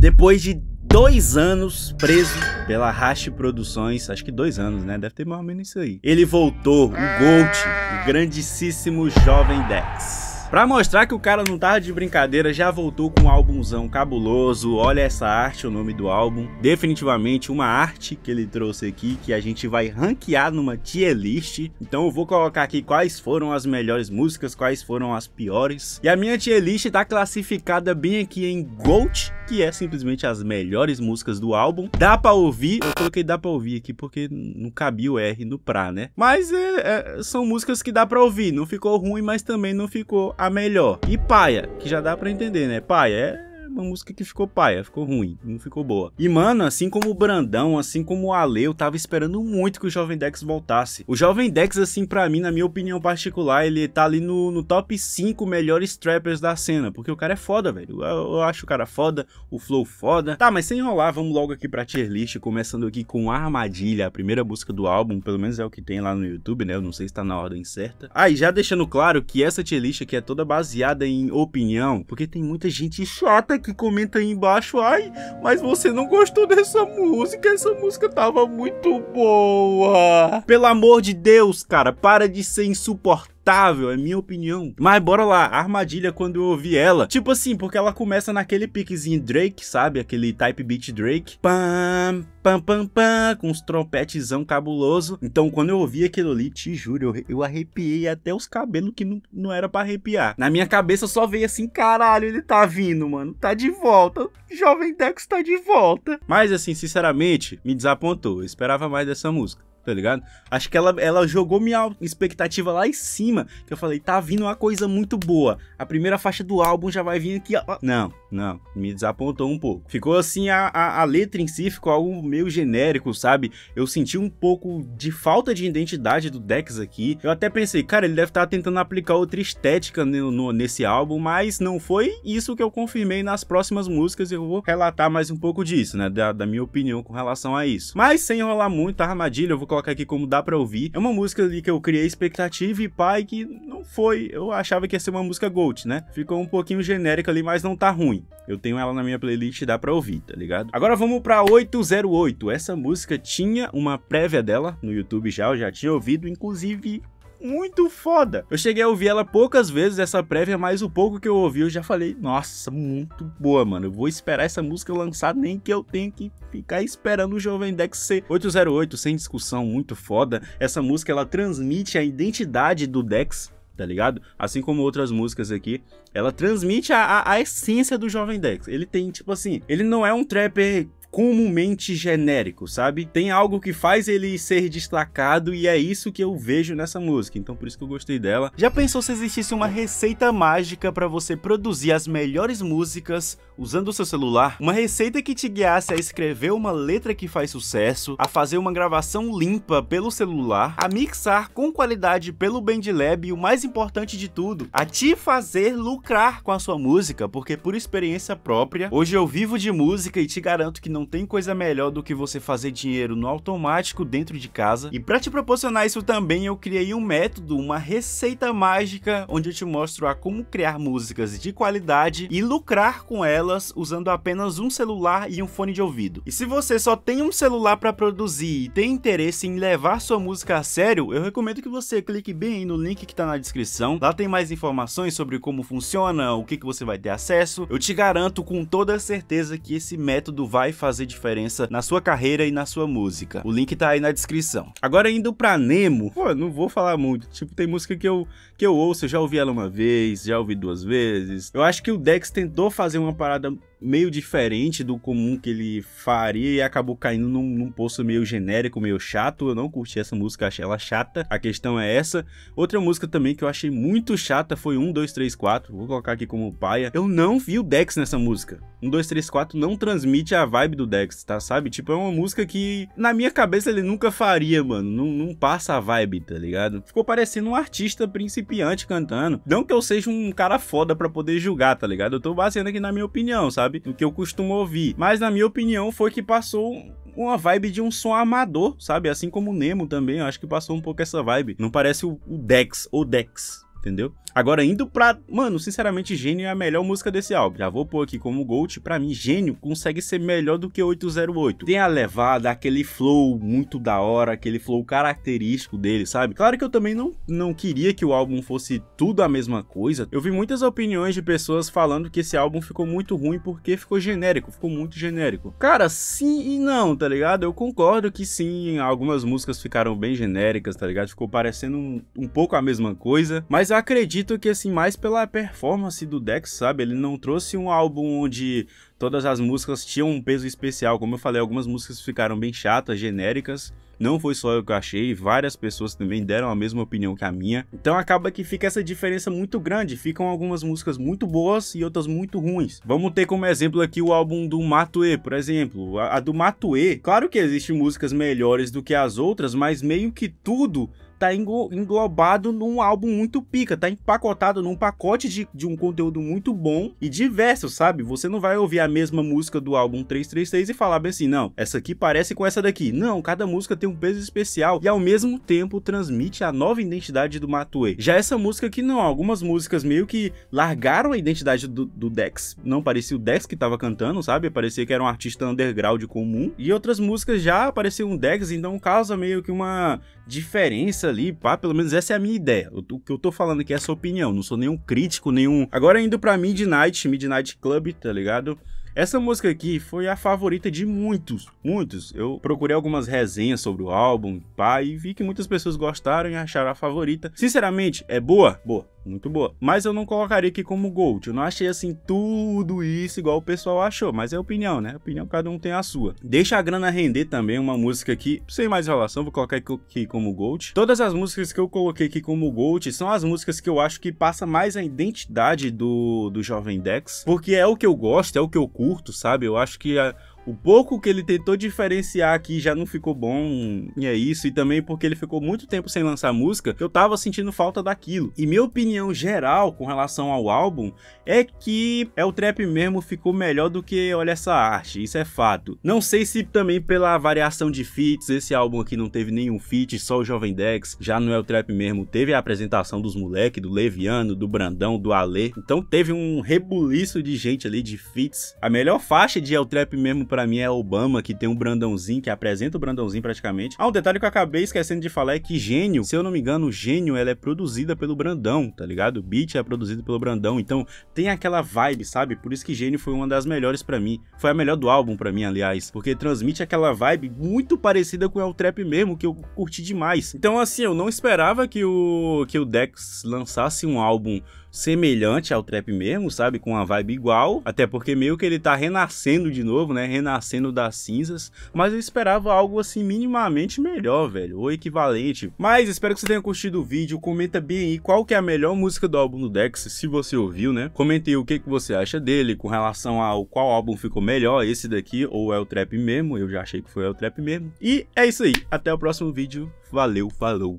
Depois de dois anos preso pela Rache Produções, acho que dois anos, né? Deve ter mais ou menos isso aí. Ele voltou, o Gold, o grandíssimo jovem Dex. Pra mostrar que o cara não tava de brincadeira, já voltou com um álbumzão cabuloso. Olha essa arte, o nome do álbum. Definitivamente uma arte que ele trouxe aqui, que a gente vai ranquear numa tier list. Então eu vou colocar aqui quais foram as melhores músicas, quais foram as piores. E a minha tier list tá classificada bem aqui em Gold, que é simplesmente as melhores músicas do álbum. Dá pra ouvir, eu coloquei dá pra ouvir aqui porque não cabia o R no pra, né? Mas é, é, são músicas que dá pra ouvir, não ficou ruim, mas também não ficou a melhor. E paia, que já dá para entender, né? Paia é uma música que ficou paia, ficou ruim, não ficou boa. E, mano, assim como o Brandão, assim como o Ale, eu tava esperando muito que o Jovem Dex voltasse. O Jovem Dex, assim, para mim, na minha opinião particular, ele tá ali no, no top 5 melhores trappers da cena, porque o cara é foda, velho. Eu, eu, acho o cara foda, o flow foda. Tá, mas sem enrolar, vamos logo aqui pra tier list, começando aqui com Armadilha, a primeira música do álbum, pelo menos é o que tem lá no YouTube, né? Eu não sei se tá na ordem certa. Ah, já deixando claro que essa tier list aqui é toda baseada em opinião, porque tem muita gente chata que comenta aí embaixo. Ai, mas você não gostou dessa música? Essa música tava muito boa. Pelo amor de Deus, cara, para de ser insuportável inacreditável, é minha opinião. Mas bora lá, a armadilha quando eu ouvi ela. Tipo assim, porque ela começa naquele piquezinho Drake, sabe? Aquele type beat Drake. Pam, pam, pam, pam, com os trompetezão cabuloso. Então quando eu ouvi aquilo ali, te juro, eu, eu arrepiei até os cabelos que não, não era para arrepiar. Na minha cabeça só veio assim, caralho, ele tá vindo, mano. Tá de volta. Jovem Dex tá de volta. Mas assim, sinceramente, me desapontou. Eu esperava mais dessa música tá ligado? Acho que ela, ela jogou minha expectativa lá em cima, que eu falei, tá vindo uma coisa muito boa. A primeira faixa do álbum já vai vir aqui. Ó. Não, não, me desapontou um pouco. Ficou assim, a, a, a, letra em si ficou algo meio genérico, sabe? Eu senti um pouco de falta de identidade do Dex aqui. Eu até pensei, cara, ele deve estar tá tentando aplicar outra estética no, no, nesse álbum, mas não foi isso que eu confirmei nas próximas músicas. Eu vou relatar mais um pouco disso, né? Da, da minha opinião com relação a isso. Mas sem enrolar muito a armadilha, eu vou colocar aqui como dá pra ouvir. É uma música ali que eu criei expectativa e pai que não foi. Eu achava que ia ser uma música Gold, né? Ficou um pouquinho genérica ali, mas não tá ruim. Eu tenho ela na minha playlist, dá pra ouvir, tá ligado? Agora vamos pra 808. Essa música tinha uma prévia dela no YouTube já, eu já tinha ouvido, inclusive muito foda. Eu cheguei a ouvir ela poucas vezes, essa prévia, mas o pouco que eu ouvi eu já falei, nossa, muito boa, mano. Eu vou esperar essa música lançar, nem que eu tenha que ficar esperando o Jovem Dex ser 808, sem discussão, muito foda. Essa música, ela transmite a identidade do Dex tá ligado? Assim como outras músicas aqui, ela transmite a, a, a essência do Jovem Dex. Ele tem, tipo assim, ele não é um trapper comumente genérico, sabe? Tem algo que faz ele ser destacado e é isso que eu vejo nessa música, então por isso que eu gostei dela. Já pensou se existisse uma receita mágica para você produzir as melhores músicas usando o seu celular? Uma receita que te guiasse a escrever uma letra que faz sucesso, a fazer uma gravação limpa pelo celular, a mixar com qualidade pelo Bandlab e o mais importante de tudo, a te fazer lucrar com a sua música, porque por experiência própria, hoje eu vivo de música e te garanto que não não tem coisa melhor do que você fazer dinheiro no automático dentro de casa. E para te proporcionar isso também, eu criei um método, uma receita mágica, onde eu te mostro a como criar músicas de qualidade e lucrar com elas usando apenas um celular e um fone de ouvido. E se você só tem um celular para produzir e tem interesse em levar sua música a sério, eu recomendo que você clique bem no link que está na descrição. Lá tem mais informações sobre como funciona, o que, que você vai ter acesso. Eu te garanto com toda certeza que esse método vai fazer fazer diferença na sua carreira e na sua música. O link tá aí na descrição. Agora indo pra Nemo, pô, não vou falar muito. Tipo, tem música que eu, que eu ouço, eu já ouvi ela uma vez, já ouvi duas vezes. Eu acho que o Dex tentou fazer uma parada meio diferente do comum que ele faria e acabou caindo num, num, poço meio genérico, meio chato. Eu não curti essa música, achei ela chata. A questão é essa. Outra música também que eu achei muito chata foi 1, 2, 3, 4. Vou colocar aqui como paia. Eu não vi o Dex nessa música. 1, 2, 3, 4 não transmite a vibe do Dex, tá? Sabe? Tipo, é uma música que na minha cabeça ele nunca faria, mano. Não, não passa a vibe, tá ligado? Ficou parecendo um artista principiante cantando. Não que eu seja um cara foda pra poder julgar, tá ligado? Eu tô baseando aqui na minha opinião, sabe? sabe? Do que eu costumo ouvir. Mas na minha opinião foi que passou uma vibe de um som amador, sabe? Assim como o Nemo também, eu acho que passou um pouco essa vibe. Não parece o, o Dex, ou Dex, entendeu? Agora, indo pra. Mano, sinceramente, Gênio é a melhor música desse álbum. Já vou pôr aqui como Gold. Pra mim, Gênio consegue ser melhor do que 808. Tem a levada, aquele flow muito da hora, aquele flow característico dele, sabe? Claro que eu também não, não queria que o álbum fosse tudo a mesma coisa. Eu vi muitas opiniões de pessoas falando que esse álbum ficou muito ruim porque ficou genérico, ficou muito genérico. Cara, sim e não, tá ligado? Eu concordo que sim, algumas músicas ficaram bem genéricas, tá ligado? Ficou parecendo um, um pouco a mesma coisa, mas eu acredito que, assim, mais pela performance do Dex, sabe? Ele não trouxe um álbum onde todas as músicas tinham um peso especial. Como eu falei, algumas músicas ficaram bem chatas, genéricas. Não foi só eu que achei, várias pessoas também deram a mesma opinião que a minha. Então acaba que fica essa diferença muito grande. Ficam algumas músicas muito boas e outras muito ruins. Vamos ter como exemplo aqui o álbum do Matue, por exemplo. A, a do Matue, claro que existem músicas melhores do que as outras, mas meio que tudo tá englobado num álbum muito pica, tá empacotado num pacote de, de um conteúdo muito bom e diverso, sabe? Você não vai ouvir a mesma música do álbum 336 e falar bem assim, não, essa aqui parece com essa daqui. Não, cada música tem um peso especial e ao mesmo tempo transmite a nova identidade do Matue. Já essa música aqui não, algumas músicas meio que largaram a identidade do, do Dex, não parecia o Dex que tava cantando, sabe? Parecia que era um artista underground comum. E outras músicas já apareceu um Dex, então causa meio que uma diferença ali, pá, pelo menos essa é a minha ideia. O que eu tô falando aqui é essa opinião, não sou nenhum crítico, nenhum... Agora indo pra Midnight, Midnight Club, tá ligado? Essa música aqui foi a favorita de muitos, muitos. Eu procurei algumas resenhas sobre o álbum, pá, e vi que muitas pessoas gostaram e acharam a favorita. Sinceramente, é boa? Boa muito boa. Mas eu não colocaria aqui como Gold. Eu não achei assim tudo isso igual o pessoal achou, mas é opinião, né? Opinião cada um tem a sua. Deixa a grana render também uma música aqui, sem mais relação, vou colocar aqui como Gold. Todas as músicas que eu coloquei aqui como Gold são as músicas que eu acho que passa mais a identidade do, do Jovem Dex, porque é o que eu gosto, é o que eu curto, sabe? Eu acho que a o pouco que ele tentou diferenciar aqui já não ficou bom, e é isso, e também porque ele ficou muito tempo sem lançar música, eu tava sentindo falta daquilo. E minha opinião geral com relação ao álbum é que é o trap mesmo ficou melhor do que olha essa arte, isso é fato. Não sei se também pela variação de feats, esse álbum aqui não teve nenhum feat, só o Jovem Dex, já não é o trap mesmo, teve a apresentação dos moleque, do Leviano, do Brandão, do Ale. Então teve um rebuliço de gente ali de feats. A melhor faixa de El Trap mesmo para mim é Obama, que tem um Brandãozinho, que apresenta o Brandãozinho praticamente. Ah, um detalhe que eu acabei esquecendo de falar é que Gênio, se eu não me engano, Gênio, ela é produzida pelo Brandão, tá ligado? Beat é produzido pelo Brandão, então tem aquela vibe, sabe? Por isso que Gênio foi uma das melhores para mim. Foi a melhor do álbum para mim, aliás, porque transmite aquela vibe muito parecida com o trap mesmo, que eu curti demais. Então assim, eu não esperava que o que o Dex lançasse um álbum semelhante ao trap mesmo, sabe? Com uma vibe igual, até porque meio que ele tá renascendo de novo, né? renascendo das cinzas, mas eu esperava algo assim minimamente melhor, velho, ou equivalente. Mas espero que você tenha curtido o vídeo, comenta bem aí qual que é a melhor música do álbum do Dex, se você ouviu, né? Comente aí o que, que você acha dele com relação ao qual álbum ficou melhor, esse daqui ou é o Trap mesmo, eu já achei que foi o Trap mesmo. E é isso aí, até o próximo vídeo, valeu, falou!